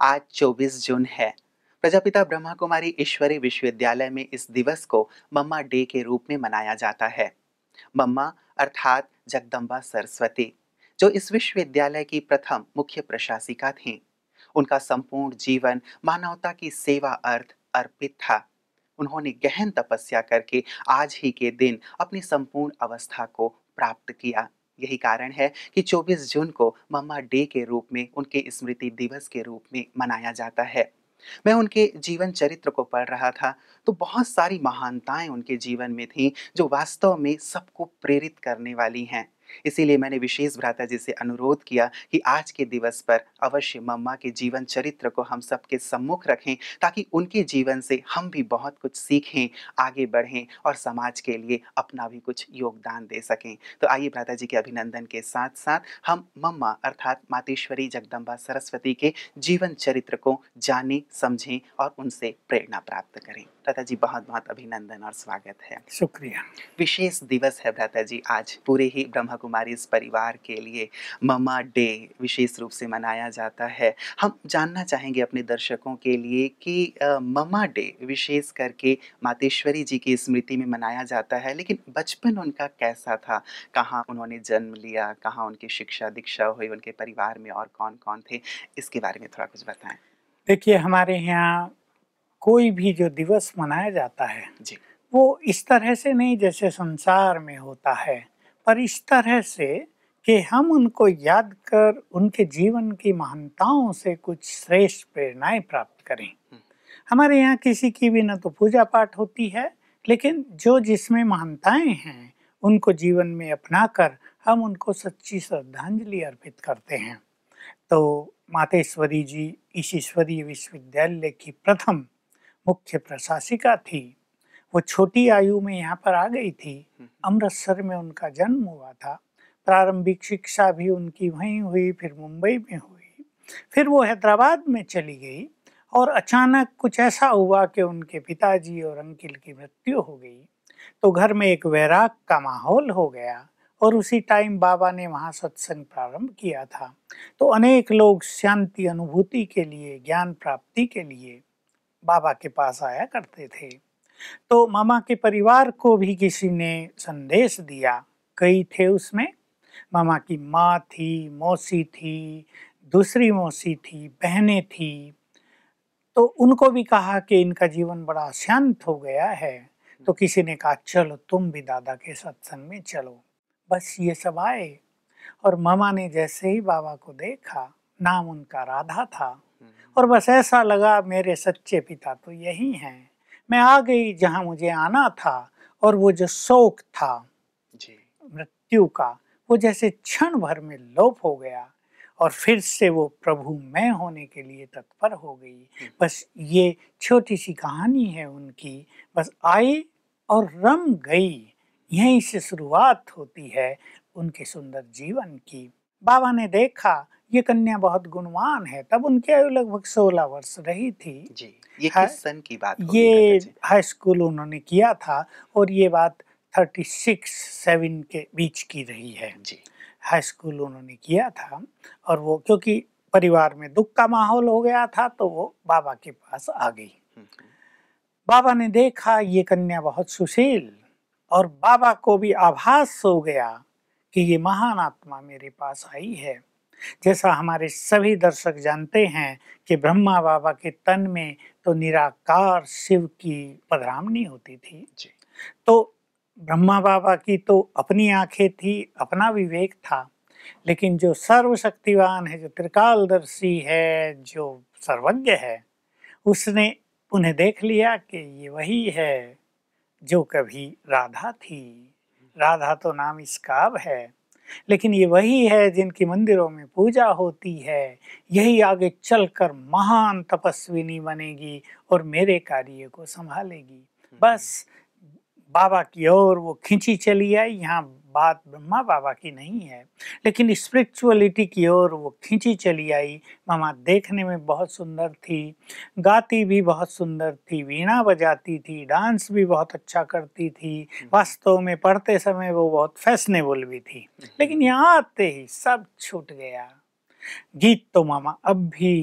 आज 24 जून है प्रजापिता ब्रह्मा कुमारी ईश्वरी विश्वविद्यालय में इस दिवस को मम्मा डे के रूप में मनाया जाता है मम्मा अर्थात जगदम्बा सरस्वती जो इस विश्वविद्यालय की प्रथम मुख्य प्रशासिका थी उनका संपूर्ण जीवन मानवता की सेवा अर्थ अर्पित था उन्होंने गहन तपस्या करके आज ही के दिन अपनी संपूर्ण अवस्था को प्राप्त किया यही कारण है कि 24 जून को मम्मा डे के रूप में उनके स्मृति दिवस के रूप में मनाया जाता है मैं उनके जीवन चरित्र को पढ़ रहा था तो बहुत सारी महानताएं उनके जीवन में थीं जो वास्तव में सबको प्रेरित करने वाली हैं इसीलिए मैंने विशेष भ्राता जी से अनुरोध किया कि आज के दिवस पर अवश्य मम्मा के जीवन चरित्र को हम सबके सम्मुख रखें ताकि उनके जीवन से हम भी बहुत कुछ सीखें आगे बढ़ें और समाज के लिए अपना भी कुछ योगदान दे सकें तो आइए भ्राता जी के अभिनंदन के साथ साथ हम मम्मा अर्थात मातेश्वरी जगदम्बा सरस्वती के जीवन चरित्र को जाने समझें और उनसे प्रेरणा प्राप्त करें भ्राता जी बहुत बहुत अभिनंदन और स्वागत है शुक्रिया विशेष दिवस है भ्राता जी आज पूरे ही ब्रह्म कुमारी इस परिवार के लिए ममा डे विशेष रूप से मनाया जाता है हम जानना चाहेंगे अपने दर्शकों के लिए कि ममा डे विशेष करके मातेश्वरी जी की स्मृति में मनाया जाता है लेकिन बचपन उनका कैसा था कहाँ उन्होंने जन्म लिया कहाँ उनकी शिक्षा दीक्षा हुई उनके परिवार में और कौन कौन थे इसके बारे में थोड़ा कुछ बताएं देखिए हमारे यहाँ कोई भी जो दिवस मनाया जाता है जी वो इस तरह से नहीं जैसे संसार में होता है पर इस तरह से कि हम उनको याद कर उनके जीवन की महानताओं से कुछ श्रेष्ठ प्रेरणाएं प्राप्त करें हम्म। हमारे यहाँ किसी की भी न तो पूजा पाठ होती है लेकिन जो जिसमें महानताएं हैं उनको जीवन में अपनाकर हम उनको सच्ची श्रद्धांजलि अर्पित करते हैं तो मातेश्वरी जी ईश्वरीय विश्वविद्यालय की प्रथम मुख्य प्रशासिका थी वो छोटी आयु में यहाँ पर आ गई थी अमृतसर में उनका जन्म हुआ था प्रारंभिक शिक्षा भी उनकी वहीं हुई फिर मुंबई में हुई फिर वो हैदराबाद में चली गई और अचानक कुछ ऐसा हुआ कि उनके पिताजी और अंकिल की मृत्यु हो गई तो घर में एक वैराग का माहौल हो गया और उसी टाइम बाबा ने वहाँ सत्संग प्रारंभ किया था तो अनेक लोग शांति अनुभूति के लिए ज्ञान प्राप्ति के लिए बाबा के पास आया करते थे तो मामा के परिवार को भी किसी ने संदेश दिया कई थे उसमें मामा की माँ थी मौसी थी दूसरी मौसी थी बहनें थी तो उनको भी कहा कि इनका जीवन बड़ा शांत हो गया है तो हम्म। किसी ने कहा चलो तुम भी दादा के सत्संग में चलो बस ये सब आए और मामा ने जैसे ही बाबा को देखा नाम उनका राधा था हम्म। और बस ऐसा लगा मेरे सच्चे पिता तो यही हैं मैं आ गई जहाँ मुझे आना था और वो जो शोक था जी मृत्यु का वो जैसे क्षण भर में लोप हो गया और फिर से वो प्रभु मैं होने के लिए तत्पर हो गई बस ये छोटी सी कहानी है उनकी बस आई और रम गई यहीं से शुरुआत होती है उनके सुंदर जीवन की बाबा ने देखा ये कन्या बहुत गुणवान है तब उनकी आयु लगभग सोलह वर्ष रही थी जी ये किस सन की बात ये हाई स्कूल उन्होंने किया था और ये बात थर्टी सिक्स सेवन के बीच की रही है जी हाई स्कूल उन्होंने किया था और वो क्योंकि परिवार में दुख का माहौल हो गया था तो वो बाबा के पास आ गई हम्म, हम्म। बाबा ने देखा ये कन्या बहुत सुशील और बाबा को भी आभास हो गया कि ये महान आत्मा मेरे पास आई है जैसा हमारे सभी दर्शक जानते हैं कि ब्रह्मा बाबा के तन में तो निराकार शिव की पधरामनी होती थी तो ब्रह्मा बाबा की तो अपनी आंखें थी अपना विवेक था लेकिन जो सर्वशक्तिवान है जो त्रिकालदर्शी है जो सर्वज्ञ है उसने उन्हें देख लिया कि ये वही है जो कभी राधा थी राधा तो नाम अब है लेकिन ये वही है जिनकी मंदिरों में पूजा होती है यही आगे चलकर महान तपस्विनी बनेगी और मेरे कार्य को संभालेगी हम्म। बस बाबा की ओर वो खींची चली आई यहाँ बात ब्रह्मा बाबा की नहीं है लेकिन स्पिरिचुअलिटी की ओर वो खींची चली आई मामा देखने में बहुत सुंदर थी गाती भी बहुत सुंदर थी वीणा बजाती थी डांस भी बहुत अच्छा करती थी हम्म। वास्तव में पढ़ते समय वो बहुत फैशनेबल भी थी हम्म। लेकिन यहाँ आते ही सब छूट गया गीत तो मामा अब भी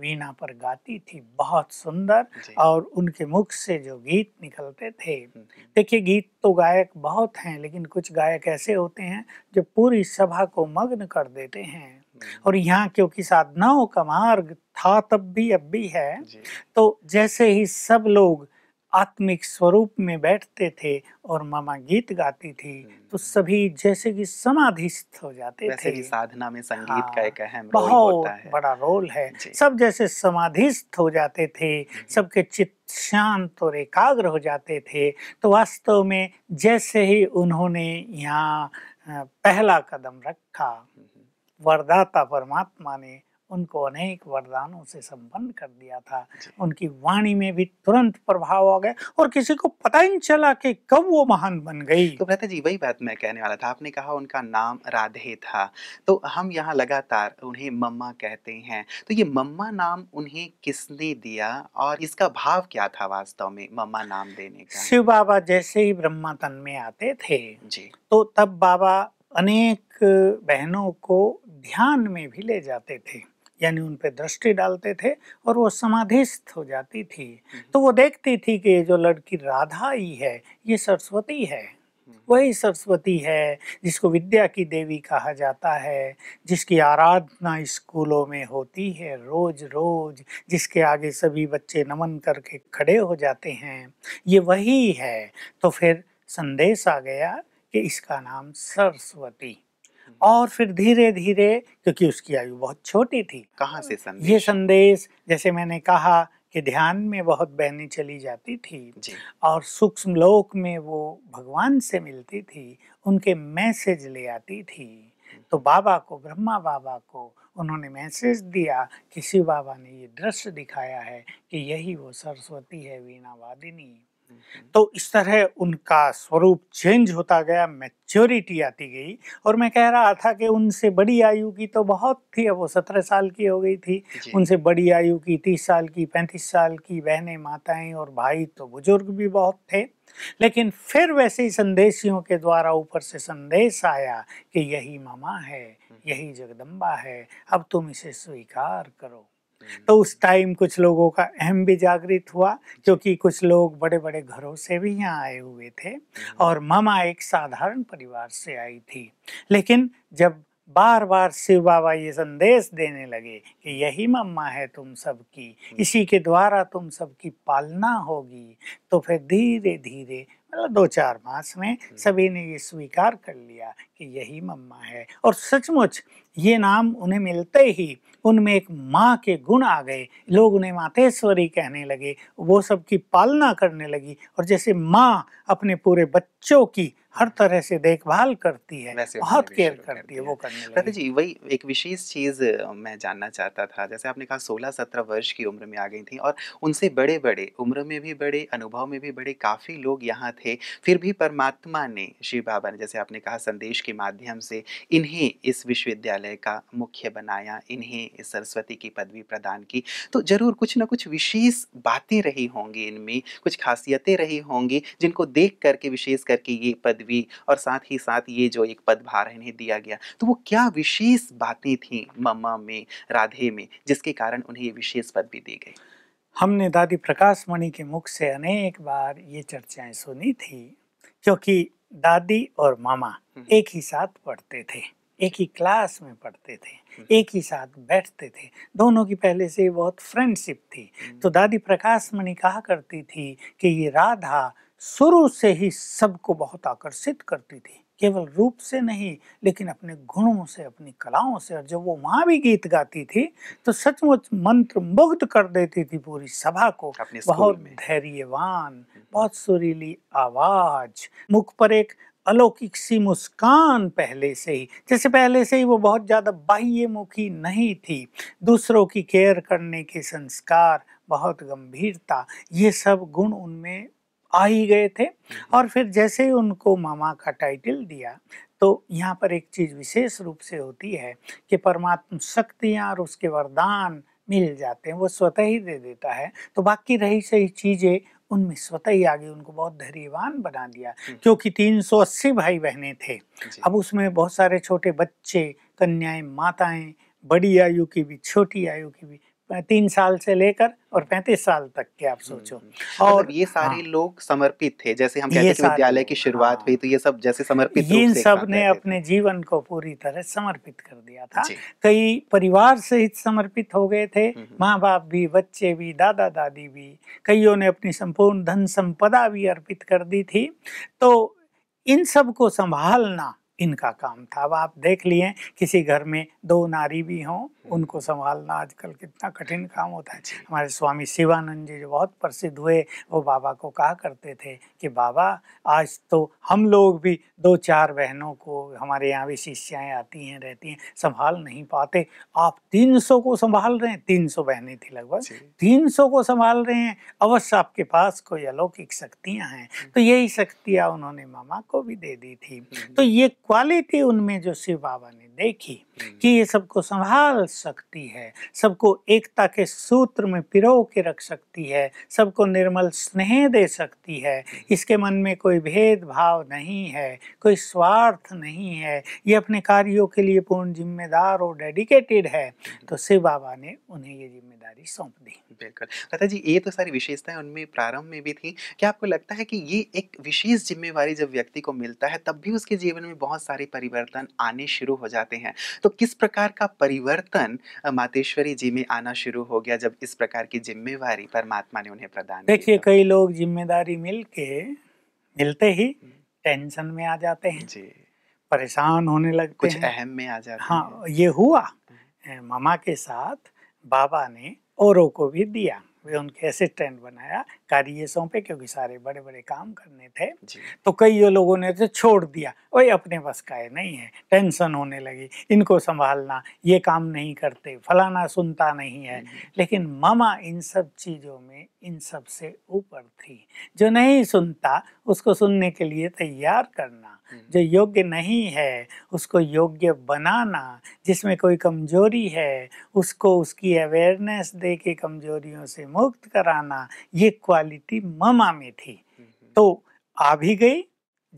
वीणा पर गाती थी बहुत सुंदर और उनके मुख से जो गीत निकलते थे हम्म, हम्म। देखिए गीत तो गायक बहुत हैं लेकिन कुछ गायक ऐसे होते हैं जो पूरी सभा को मग्न कर देते हैं हम्म। और यहाँ क्योंकि साधनाओं का मार्ग था तब भी अब भी है तो जैसे ही सब लोग आत्मिक स्वरूप में बैठते थे और मामा गीत गाती थी तो हम्म। सभी जैसे कि समाधिस्थ हो जाते वैसे थे ही साधना में संगीत हाँ, का एक अहम रोल होता है बड़ा रोल है सब जैसे समाधिस्थ हो जाते थे हम्म। सबके चित्त शांत और एकाग्र हो जाते थे तो वास्तव में जैसे ही उन्होंने यहाँ पहला कदम रखा हम्म। वरदाता परमात्मा ने उनको अनेक वरदानों से संपन्न कर दिया था उनकी वाणी में भी तुरंत प्रभाव आ गया और किसी को पता ही नहीं चला कि कब वो महान बन गई तो भ्राता जी वही बात मैं कहने वाला था आपने कहा उनका नाम राधे था तो हम यहाँ लगातार उन्हें मम्मा कहते हैं तो ये मम्मा नाम उन्हें किसने दिया और इसका भाव क्या था वास्तव में मम्मा नाम देने का शिव बाबा जैसे ही ब्रह्मा तन में आते थे जी तो तब बाबा अनेक बहनों को ध्यान में भी ले जाते थे यानी उन पर दृष्टि डालते थे और वो समाधिस्थ हो जाती थी हम्म। तो वो देखती थी कि ये जो लड़की राधा ही है ये सरस्वती है हम्म। वही सरस्वती है जिसको विद्या की देवी कहा जाता है जिसकी आराधना स्कूलों में होती है रोज रोज जिसके आगे सभी बच्चे नमन करके खड़े हो जाते हैं ये वही है तो फिर संदेश आ गया कि इसका नाम सरस्वती और फिर धीरे धीरे क्योंकि उसकी आयु बहुत छोटी थी कहाँ से संदेश ये संदेश जैसे मैंने कहा कि ध्यान में बहुत बहनी चली जाती थी और सूक्ष्म लोक में वो भगवान से मिलती थी उनके मैसेज ले आती थी हम्म। तो बाबा को ब्रह्मा बाबा को उन्होंने मैसेज दिया कि शिव बाबा ने ये दृश्य दिखाया है कि यही वो सरस्वती है वीणा वादिनी तो इस तरह उनका स्वरूप चेंज होता गया मैच्योरिटी आती गई और मैं कह रहा था कि उनसे बड़ी आयु की तो बहुत थी वो सत्रह साल की हो गई थी उनसे बड़ी आयु की तीस साल की पैंतीस साल की बहनें माताएं और भाई तो बुजुर्ग भी बहुत थे लेकिन फिर वैसे ही संदेशियों के द्वारा ऊपर से संदेश आया कि यही मामा है हम्म। यही जगदम्बा है अब तुम इसे स्वीकार करो तो हम्म। उस टाइम कुछ लोगों का अहम भी जागृत हुआ क्योंकि कुछ लोग बड़े बड़े घरों से भी यहाँ आए हुए थे हम्म। और ममा एक साधारण परिवार से आई थी लेकिन जब बार बार शिव बाबा ये संदेश देने लगे कि यही मम्मा है तुम सबकी हम्म। इसी के द्वारा तुम सबकी पालना होगी तो फिर धीरे धीरे मतलब दो चार मास में सभी ने ये स्वीकार कर लिया कि यही मम्मा है और सचमुच ये नाम उन्हें मिलते ही उनमें एक माँ के गुण आ गए लोग उन्हें मातेश्वरी कहने लगे वो सब की पालना करने लगी और जैसे माँ अपने पूरे बच्चों की हर तरह से देखभाल करती है बहुत केयर करती, है वो करने लगी जी वही एक विशेष चीज मैं जानना चाहता था जैसे आपने कहा सोलह सत्रह वर्ष की उम्र में आ गई थी और उनसे बड़े बड़े उम्र में भी बड़े अनुभव में भी बड़े काफी लोग यहाँ थे फिर भी परमात्मा ने श्री बाबा ने जैसे आपने कहा संदेश के माध्यम से इन्हें इस विश्वविद्यालय विश्वविद्यालय का मुख्य बनाया इन्हें सरस्वती की पदवी प्रदान की तो जरूर कुछ ना कुछ विशेष बातें रही होंगी इनमें कुछ खासियतें रही होंगी जिनको देख करके विशेष करके ये पदवी और साथ ही साथ ये जो एक पदभार इन्हें दिया गया तो वो क्या विशेष बातें थी ममा में राधे में जिसके कारण उन्हें ये विशेष पदवी दी गई हमने दादी प्रकाश मणि के मुख से अनेक बार ये चर्चाएं सुनी थी क्योंकि दादी और मामा हम्म। एक ही साथ पढ़ते थे एक ही क्लास में पढ़ते थे हम्म। एक ही साथ बैठते थे दोनों की पहले से बहुत फ्रेंडशिप थी हम्म। तो दादी प्रकाश मणि कहा करती थी कि ये राधा शुरू से ही सबको बहुत आकर्षित करती थी केवल रूप से नहीं लेकिन अपने गुणों से अपनी कलाओं से और जब वो वहाँ भी गीत गाती थी तो सचमुच मंत्र मुग्ध कर देती थी पूरी सभा को बहुत धैर्यवान हम्म। बहुत सुरीली आवाज मुख पर एक अलौकिक सी मुस्कान पहले से ही जैसे पहले से ही वो बहुत ज़्यादा बाह्य मुखी नहीं थी दूसरों की केयर करने के संस्कार बहुत गंभीरता ये सब गुण उनमें आ ही गए थे हम्म। और फिर जैसे ही उनको मामा का टाइटल दिया तो यहाँ पर एक चीज़ विशेष रूप से होती है कि परमात्मा शक्तियाँ और उसके वरदान मिल जाते हैं वो स्वतः ही दे देता है तो बाकी रही सही चीज़ें उनमें स्वतः ही आगे उनको बहुत धैर्यवान बना दिया क्योंकि 380 भाई बहने थे अब उसमें बहुत सारे छोटे बच्चे कन्याएं माताएं बड़ी आयु की भी छोटी आयु की भी तीन साल से लेकर और पैंतीस साल तक के आप हम्म, सोचो हम्म। मतलब और ये सारे हाँ, लोग समर्पित थे जैसे हम कहते हैं विद्यालय की शुरुआत हाँ, तो ये सब जैसे समर्पित इन सब ने अपने जीवन को पूरी तरह समर्पित कर दिया था कई परिवार सहित समर्पित हो गए थे हम्म, माँ बाप भी बच्चे भी दादा दादी भी कईयों ने अपनी संपूर्ण धन संपदा भी अर्पित कर दी थी तो इन सब को संभालना इनका काम था अब आप देख लिए किसी घर में दो नारी भी हों हम्म। उनको संभालना आजकल कितना कठिन काम होता है हमारे स्वामी शिवानंद जी जो बहुत प्रसिद्ध हुए वो बाबा को कहा करते थे कि बाबा आज तो हम लोग भी दो चार बहनों को हमारे यहाँ भी शिष्याएँ आती हैं रहती हैं संभाल नहीं पाते आप तीन सौ को संभाल रहे हैं तीन सौ बहनें थी लगभग तीन सौ को संभाल रहे हैं अवश्य आपके पास कोई अलौकिक शक्तियाँ हैं हम्म। तो यही शक्तियाँ उन्होंने मामा को भी दे दी थी हम्म। तो ये क्वालिटी उनमें जो शिव बाबा ने देखी कि ये सबको संभाल सकती है सबको एकता के सूत्र में पिरो के रख सकती है सबको निर्मल स्नेह दे सकती है इसके मन में कोई भेदभाव नहीं है कोई स्वार्थ नहीं है ये अपने कार्यों के लिए पूर्ण जिम्मेदार और डेडिकेटेड है तो हम्म। शिव बाबा ने उन्हें ये जिम्मेदारी सौंप दी बिल्कुल लता जी ये तो सारी विशेषताएं उनमें प्रारंभ में भी थी क्या आपको लगता है कि ये एक विशेष जिम्मेवारी जब व्यक्ति को मिलता है तब भी उसके जीवन में बहुत सारे परिवर्तन आने शुरू हो जाते हैं तो तो किस प्रकार का परिवर्तन मातेश्वरी जी में आना शुरू हो गया जब इस प्रकार की जिम्मेवारी परमात्मा ने उन्हें प्रदान देखिए कई लोग जिम्मेदारी मिल के मिलते ही टेंशन में आ जाते हैं जी परेशान होने लगते कुछ अहम में आ जाते हाँ ये हुआ मामा के साथ बाबा ने औरों को भी दिया वे उनके असिस्टेंट बनाया कार्य सौंपे क्योंकि सारे बड़े बड़े काम करने थे तो कई लोगों ने तो छोड़ दिया वही अपने बस का है नहीं है टेंशन होने लगी इनको संभालना ये काम नहीं करते फलाना सुनता नहीं है हम्म। लेकिन मामा इन सब चीज़ों में इन सब से ऊपर थी जो नहीं सुनता उसको सुनने के लिए तैयार करना जो योग्य नहीं है उसको योग्य बनाना जिसमें कोई कमजोरी है उसको उसकी अवेयरनेस दे के कमजोरियों से मुक्त कराना ये क्वालिटी ममा में थी हम्म। तो आ भी गई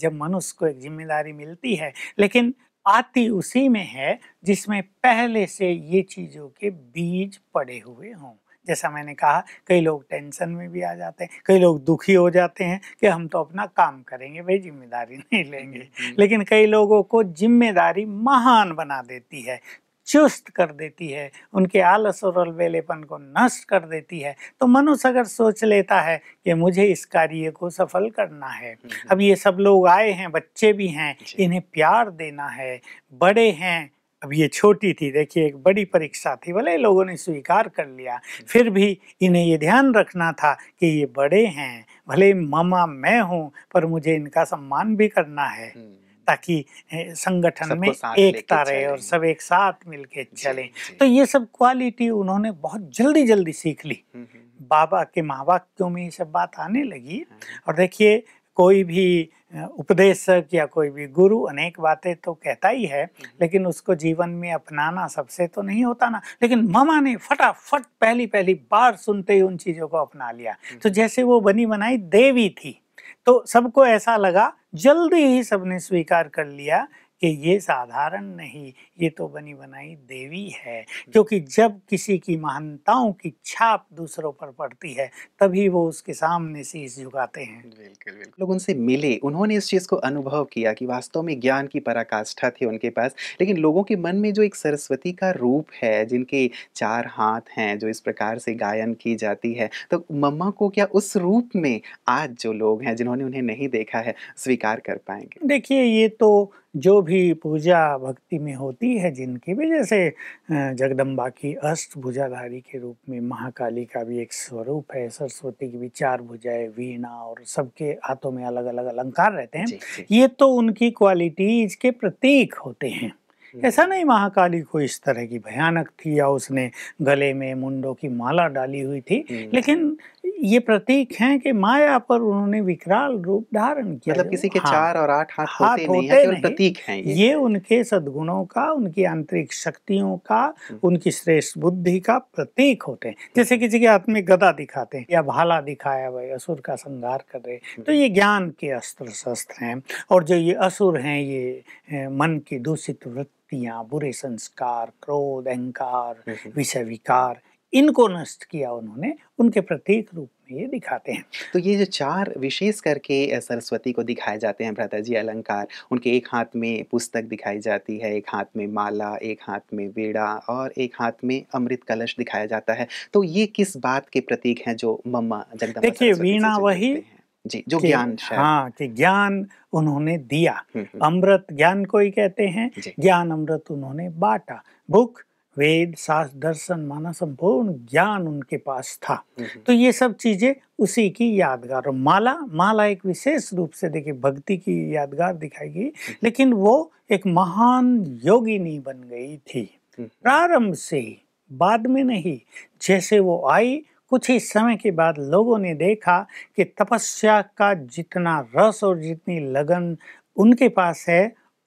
जब मनुष्य को एक जिम्मेदारी मिलती है लेकिन आती उसी में है जिसमें पहले से ये चीज़ों के बीज पड़े हुए हों जैसा मैंने कहा कई लोग टेंशन में भी आ जाते हैं कई लोग दुखी हो जाते हैं कि हम तो अपना काम करेंगे भाई जिम्मेदारी नहीं लेंगे लेकिन कई लोगों को जिम्मेदारी महान बना देती है चुस्त कर देती है उनके आलस और अलबेलेपन को नष्ट कर देती है तो मनुष्य अगर सोच लेता है कि मुझे इस कार्य को सफल करना है हम्म, हम्म। अब ये सब लोग आए हैं बच्चे भी हैं इन्हें प्यार देना है बड़े हैं अब ये छोटी थी देखिए एक बड़ी परीक्षा थी भले लोगों ने स्वीकार कर लिया फिर भी इन्हें ये ध्यान रखना था कि ये बड़े हैं भले मामा मैं हूँ पर मुझे इनका सम्मान भी करना है ताकि संगठन में एकता रहे और सब एक साथ मिलके चले तो ये सब क्वालिटी उन्होंने बहुत जल्दी जल्दी सीख ली बाबा के महावाक्यों में ये सब बात आने लगी हाँ, हाँ। और देखिए कोई भी उपदेशक या कोई भी गुरु अनेक बातें तो कहता ही है हम्म। लेकिन उसको जीवन में अपनाना सबसे तो नहीं होता ना लेकिन मामा ने फटाफट पहली पहली बार सुनते ही उन चीज़ों को अपना लिया हम्म। तो जैसे वो बनी बनाई देवी थी तो सबको ऐसा लगा जल्दी ही सबने स्वीकार कर लिया कि ये साधारण नहीं ये तो बनी बनाई देवी है क्योंकि जब किसी की महानताओं की छाप दूसरों पर पड़ती है तभी वो उसके सामने शीश झुकाते हैं बिल्कुल बिल्कुल लोग उनसे मिले उन्होंने इस चीज़ को अनुभव किया कि वास्तव में ज्ञान की पराकाष्ठा थी उनके पास लेकिन लोगों के मन में जो एक सरस्वती का रूप है जिनके चार हाथ हैं जो इस प्रकार से गायन की जाती है तो मम्मा को क्या उस रूप में आज जो लोग हैं जिन्होंने उन्हें नहीं देखा है स्वीकार कर पाएंगे देखिए ये तो जो भी पूजा भक्ति में होती है जिनकी भी जैसे जगदम्बा की अष्ट भुजाधारी के रूप में महाकाली का भी एक स्वरूप है सरस्वती की भी चार भुजाएं वीणा और सबके हाथों में अलग अलग अलंकार रहते हैं जी, जी. ये तो उनकी क्वालिटीज के प्रतीक होते हैं हम्म। ऐसा नहीं महाकाली को इस तरह की भयानक थी या उसने गले में मुंडों की माला डाली हुई थी हम्म। लेकिन ये प्रतीक हैं कि माया पर उन्होंने विकराल रूप धारण किया मतलब किसी के हाँ, चार और आठ हाथ, हाथ होते, होते नहीं, नहीं प्रतीक हैं ये।, ये उनके सद्गुणों का उनकी आंतरिक शक्तियों का हम्म। उनकी श्रेष्ठ बुद्धि का प्रतीक होते हैं जैसे किसी के हाथ में गदा दिखाते हैं या भाला दिखाया हुआ असुर का संघार कर रहे तो ये ज्ञान के अस्त्र शस्त्र हैं और जो ये असुर हैं ये मन की दूषित वृत्ति शक्तियां बुरे संस्कार क्रोध अहंकार विषय विकार इनको नष्ट किया उन्होंने उनके प्रतीक रूप में ये दिखाते हैं तो ये जो चार विशेष करके सरस्वती को दिखाए जाते हैं भ्राता जी अलंकार उनके एक हाथ में पुस्तक दिखाई जाती है एक हाथ में माला एक हाथ में वेड़ा और एक हाथ में अमृत कलश दिखाया जाता है तो ये किस बात के प्रतीक हैं जो मम्मा जगदम्बा देखिए वीणा वही जी जो ज्ञान हाँ कि ज्ञान उन्होंने दिया अमृत ज्ञान को ही कहते हैं ज्ञान अमृत उन्होंने बांटा बुक वेद शास्त्र दर्शन माना संपूर्ण ज्ञान उनके पास था तो ये सब चीजें उसी की यादगार और माला माला एक विशेष रूप से देखिए भक्ति की यादगार दिखाई गई लेकिन वो एक महान योगिनी बन गई थी प्रारंभ से बाद में नहीं जैसे वो आई कुछ ही समय के बाद लोगों ने देखा कि तपस्या का जितना रस और जितनी लगन उनके पास है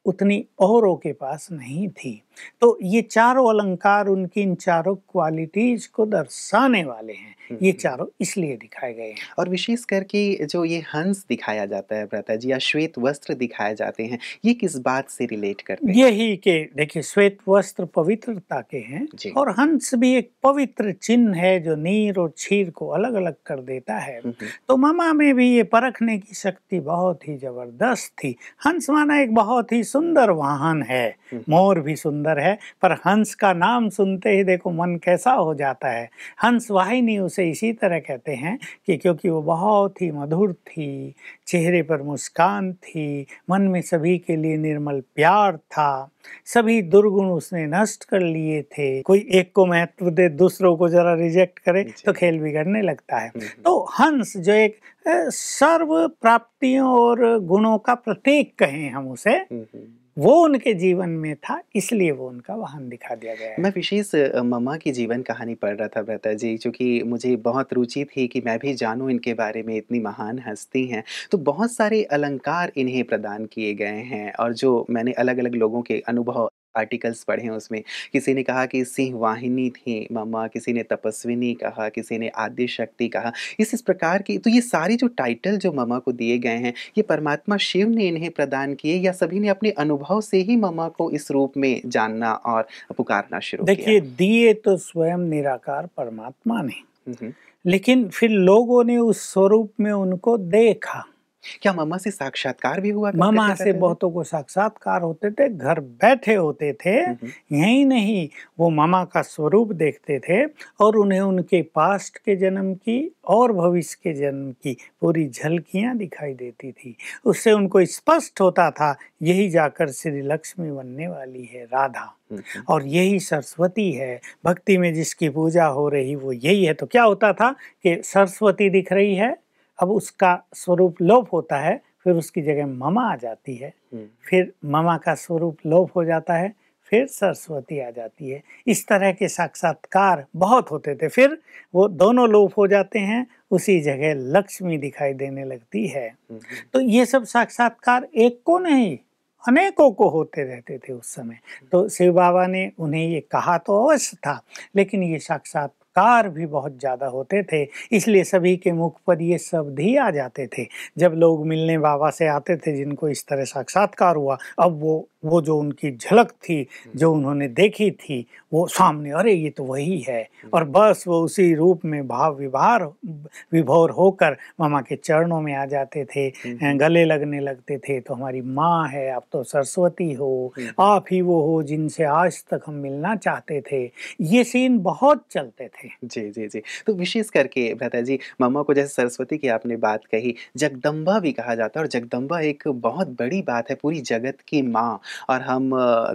उतनी औरों के पास नहीं थी तो ये चारों अलंकार उनकी इन चारों क्वालिटीज को दर्शाने वाले हैं हम्म, ये हम्म। चारों इसलिए दिखाए गए हैं और विशेष करके जो ये हंस दिखाया जाता है प्रता जी या श्वेत वस्त्र दिखाए जाते हैं ये किस बात से रिलेट करते हैं यही के देखिए श्वेत वस्त्र पवित्रता के हैं और हंस भी एक पवित्र चिन्ह है जो नीर और क्षीर को अलग अलग कर देता है हम्म, तो मामा में भी ये परखने की शक्ति बहुत ही जबरदस्त थी हंस माना एक बहुत ही सुंदर वाहन है मोर भी सुंदर सुंदर है पर हंस का नाम सुनते ही देखो मन कैसा हो जाता है हंस वाहिनी उसे इसी तरह कहते हैं कि क्योंकि वो बहुत ही मधुर थी चेहरे पर मुस्कान थी मन में सभी के लिए निर्मल प्यार था सभी दुर्गुण उसने नष्ट कर लिए थे कोई एक को महत्व दे दूसरों को जरा रिजेक्ट करे तो खेल बिगड़ने लगता है हम्म, हम्म। तो हंस जो एक सर्व प्राप्तियों और गुणों का प्रतीक कहें हम उसे हम्म, वो उनके जीवन में था इसलिए वो उनका वाहन दिखा दिया गया मैं विशेष मम्मा की जीवन कहानी पढ़ रहा था ब्रता जी क्योंकि मुझे बहुत रुचि थी कि मैं भी जानूं इनके बारे में इतनी महान हस्ती हैं तो बहुत सारे अलंकार इन्हें प्रदान किए गए हैं और जो मैंने अलग अलग लोगों के अनुभव आर्टिकल्स पढ़े हैं उसमें किसी ने कहा कि सिंह वाहिनी थी मम्मा किसी ने तपस्विनी कहा किसी ने आदि शक्ति कहा इस इस प्रकार की तो ये सारे जो टाइटल जो मम्मा को दिए गए हैं ये परमात्मा शिव ने इन्हें प्रदान किए या सभी ने अपने अनुभव से ही मम्मा को इस रूप में जानना और पुकारना शुरू देखिए दिए तो स्वयं निराकार परमात्मा ने हम्म, हम्म। लेकिन फिर लोगों ने उस स्वरूप में उनको देखा क्या मामा से साक्षात्कार भी हुआ मामा से बहुतों को साक्षात्कार होते थे घर बैठे होते थे हम्म, हम्म। यही नहीं वो मामा का स्वरूप देखते थे और उन्हें उनके पास्ट के जन्म की और भविष्य के जन्म की पूरी झलकियां दिखाई देती थी उससे उनको स्पष्ट होता था यही जाकर श्री लक्ष्मी बनने वाली है राधा हम्म, और यही सरस्वती है भक्ति में जिसकी पूजा हो रही वो यही है तो क्या होता था कि सरस्वती दिख रही है अब उसका स्वरूप लोप होता है फिर उसकी जगह ममा आ जाती है हम्म। फिर ममा का स्वरूप लोप हो जाता है फिर सरस्वती आ जाती है इस तरह के साक्षात्कार बहुत होते थे फिर वो दोनों लोप हो जाते हैं उसी जगह लक्ष्मी दिखाई देने लगती है हम्म, हम्म। तो ये सब साक्षात्कार एक को नहीं अनेकों को होते रहते थे उस समय तो शिव बाबा ने उन्हें ये कहा तो अवश्य था लेकिन ये साक्षात्कार कार भी बहुत ज़्यादा होते थे इसलिए सभी के मुख पर ये शब्द ही आ जाते थे जब लोग मिलने बाबा से आते थे जिनको इस तरह साक्षात्कार हुआ अब वो वो जो उनकी झलक थी जो उन्होंने देखी थी वो सामने अरे ये तो वही है और बस वो उसी रूप में भाव विभार विभोर होकर मामा के चरणों में आ जाते थे गले लगने लगते थे तो हमारी माँ है आप तो सरस्वती हो आप ही वो हो जिनसे आज तक हम मिलना चाहते थे ये सीन बहुत चलते थे जी जी जी तो विशेष करके भ्राता जी मामा को जैसे सरस्वती की आपने बात कही जगदम्बा भी कहा जाता है और जगदम्बा एक बहुत बड़ी बात है पूरी जगत की माँ और हम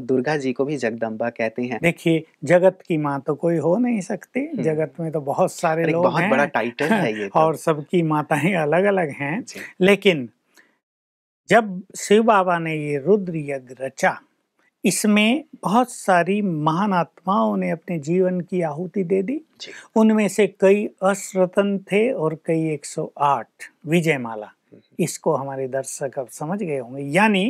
दुर्गा जी को भी जगदम्बा कहते हैं देखिए जगत की माँ तो कोई हो नहीं सकती हम्म। जगत में तो बहुत सारे लोग बहुत हैं बड़ा टाइटल है ये तो। और सबकी माताएं अलग अलग हैं लेकिन जब शिव बाबा ने ये रुद्र यज्ञ रचा इसमें बहुत सारी महान आत्माओं ने अपने जीवन की आहुति दे दी उनमें से कई अश्रतन थे और कई 108 विजयमाला हम्म। इसको हमारे दर्शक अब समझ गए होंगे यानी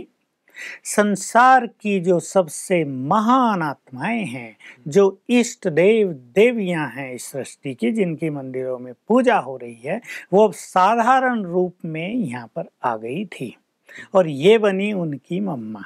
संसार की जो सबसे महान आत्माएं हैं जो इष्ट देव देवियां हैं इस सृष्टि की जिनकी मंदिरों में पूजा हो रही है वो अब साधारण रूप में यहाँ पर आ गई थी और ये बनी उनकी मम्मा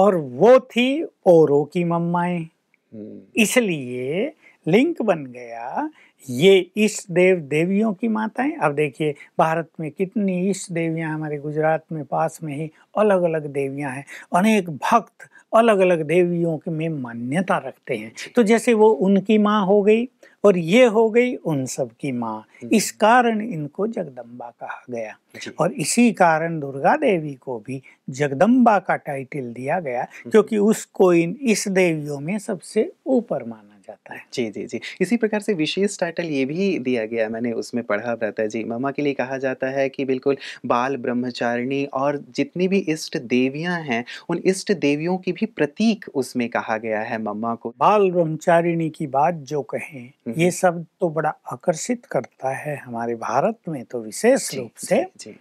और वो थी औरों की मम्माएं हम्म। इसलिए लिंक बन गया ये इष्ट देव देवियों की माताएं अब देखिए भारत में कितनी इष्ट देवियां हमारे गुजरात में पास में ही अलग अलग देवियां हैं अनेक भक्त अलग अलग देवियों के में मान्यता रखते हैं तो जैसे वो उनकी माँ हो गई और ये हो गई उन सब की माँ इस कारण इनको जगदम्बा कहा गया और इसी कारण दुर्गा देवी को भी जगदम्बा का टाइटल दिया गया क्योंकि उसको इन इस देवियों में सबसे ऊपर माना जाता है जी जी जी इसी प्रकार से विशेष टाइटल ये भी दिया गया मैंने उसमें पढ़ा रहता है जी मामा के लिए कहा जाता है कि बिल्कुल बाल ब्रह्मचारिणी और जितनी भी इष्ट देवियां हैं उन इष्ट देवियों की भी प्रतीक उसमें कहा गया है मम्मा को बाल ब्रह्मचारिणी की बात जो कहें हम्म, ये हम्म। सब तो बड़ा आकर्षित करता है हमारे भारत में तो विशेष रूप से जी, जी।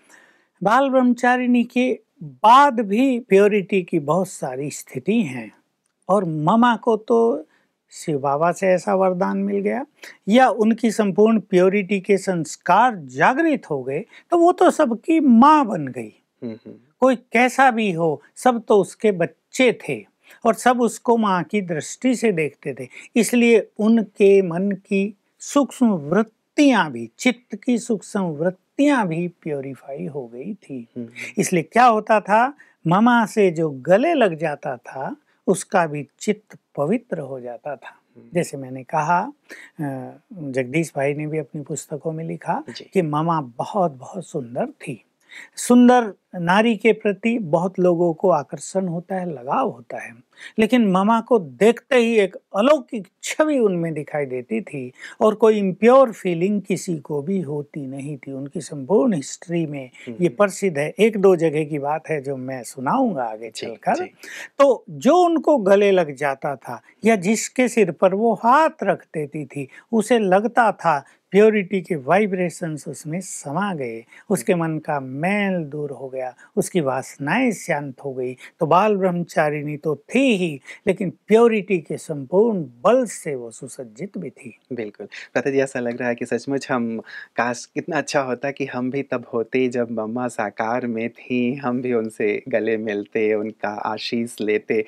बाल ब्रह्मचारिणी के बाद भी प्योरिटी की बहुत सारी स्थिति हैं और ममा को तो शिव बाबा से ऐसा वरदान मिल गया या उनकी संपूर्ण प्योरिटी के संस्कार जागृत हो गए तो वो तो सबकी माँ बन गई हम्म, हम्म। कोई कैसा भी हो सब तो उसके बच्चे थे और सब उसको माँ की दृष्टि से देखते थे इसलिए उनके मन की सूक्ष्म वृत्तियां भी चित्त की सूक्ष्म वृत्तियां भी प्योरीफाई हो गई थी हम्म, इसलिए क्या होता था ममा से जो गले लग जाता था उसका भी चित्त पवित्र हो जाता था हम्म। जैसे मैंने कहा जगदीश भाई ने भी अपनी पुस्तकों में लिखा कि मामा बहुत बहुत सुंदर थी सुंदर नारी के प्रति बहुत लोगों को आकर्षण होता है लगाव होता है लेकिन ममा को देखते ही एक अलौकिक छवि उनमें दिखाई देती थी और कोई इम्प्योर फीलिंग किसी को भी होती नहीं थी उनकी संपूर्ण हिस्ट्री में ये प्रसिद्ध है एक दो जगह की बात है जो मैं सुनाऊंगा आगे चलकर तो जो उनको गले लग जाता था या जिसके सिर पर वो हाथ रख देती थी उसे लगता था प्योरिटी के वाइब्रेशंस उसमें समा गए उसके मन का मैल दूर हो गया गया उसकी वासनाएं शांत हो गई तो बाल ब्रह्मचारिणी तो थी ही लेकिन प्योरिटी के संपूर्ण बल से वो सुसज्जित भी थी बिल्कुल पता जी ऐसा लग रहा है कि सचमुच हम काश कितना अच्छा होता कि हम भी तब होते जब मम्मा साकार में थी हम भी उनसे गले मिलते उनका आशीष लेते